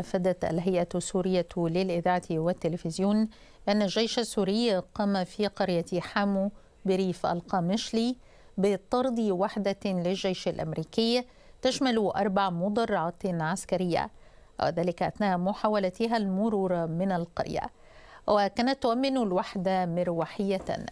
أفادت الهيئة السورية للإذاعة والتلفزيون أن الجيش السوري قام في قرية حامو بريف القامشلي بطرد وحدة للجيش الأمريكي تشمل أربع مدرعات عسكرية وذلك أثناء محاولتها المرور من القرية وكانت تؤمن الوحدة مروحية